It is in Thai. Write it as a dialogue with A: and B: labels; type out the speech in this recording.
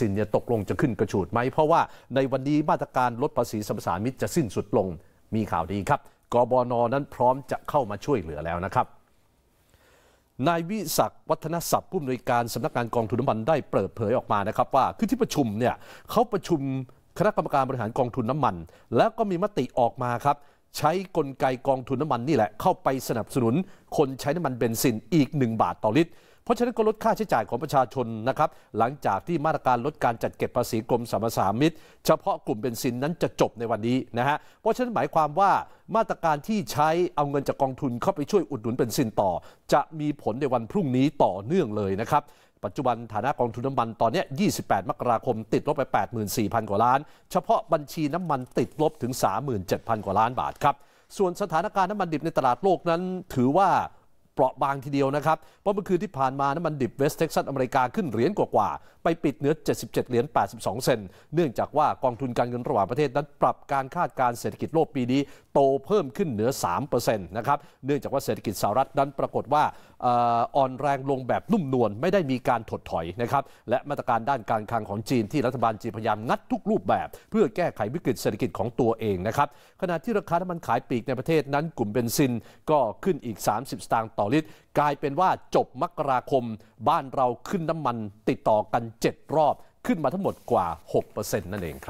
A: ซินเนี่ยตกลงจะขึ้นกระฉูดไหมเพราะว่าในวันนี้มาตรการลดภาษีสรรพสามิตจะสิ้นสุดลงมีข่าวดีครับกบนนั้นพร้อมจะเข้ามาช่วยเหลือแล้วนะครับนายวิศักวัฒนศัพท์ผู้อำนวยการสำนักงานกองทุนน้ำมันได้เปิดเผยออกมานะครับ ว่า คือที่ประชุมเนี่ยเขาประชุมคณะกรรมการบริหารกองทุนน้ำมัน แล้วก็มีมติออกมาครับใช้กลไกกองทุนน้ำมันนี่แหละ เข้าไปสนับสนุน คนใช้น้ำมันเบนซินอีก1บาทต่อลิตรเพราะฉะนั้นก็ลดค่าใช้จ่ายของประชาชนนะครับหลังจากที่มาตรการลดการจัดเก็บภาษีกรมสรรพสามิตเฉพาะกลุ่มเบนซินนั้นจะจบในวันนี้นะฮะเพราะฉะนั้นหมายความว่ามาตรการที่ใช้เอาเงินจากกองทุนเข้าไปช่วยอุดหนุนเบนซินต่อ จะมีผลในวันพรุ่งนี้ต่อเนื่องเลยนะครับปัจจุบันฐานะกองทุนน้ำมันตอนนี้ 28 มกราคมติดลบไป 84,000 กว่าล้าน เฉพาะบัญชีน้ำมันติดลบถึง 37,000 กว่าล้านบาทครับ ส่วนสถานการณ์น้ำมันดิบในตลาดโลกนั้นถือว่าราะบางทีเดียวนะครับ เพราะเมื่อคืนที่ผ่านมาน้ำมันดิบเวสเท็กซัสอเมริกาขึ้นเหรียญกว่าๆไปปิดเหนือ 77เหรียญ82 เซนเนื่องจากว่ากองทุนการเงินระหว่างประเทศนั้นปรับการคาดการเศรษฐกิจโลกปีนี้โตเพิ่มขึ้นเหนือ3%นะครับ เนื่องจากว่าเศรษฐกิจสหรัฐนั้น ปรากฏว่าอ่อนแรงลงแบบนุ่มนวลไม่ได้มีการถดถอยนะครับ และมาตรการด้านการคลังของจีนที่รัฐบาลจีนพยายามงัดทุกรูปแบบ เพื่อแก้ไขวิกฤตเศรษฐกิจของตัวเองนะครับขณะที่ราคาน้ำมันขายปลีกในประเทศนั้นกลุ่มเบนซินก็ขึ้นอีก 30สตางค์ต่อลิตรกลายเป็นว่าจบมกราคมบ้านเราขึ้นน้ำมันติดต่อกัน 7 รอบขึ้นมาทั้งหมดกว่า 6%นั่นเองครับ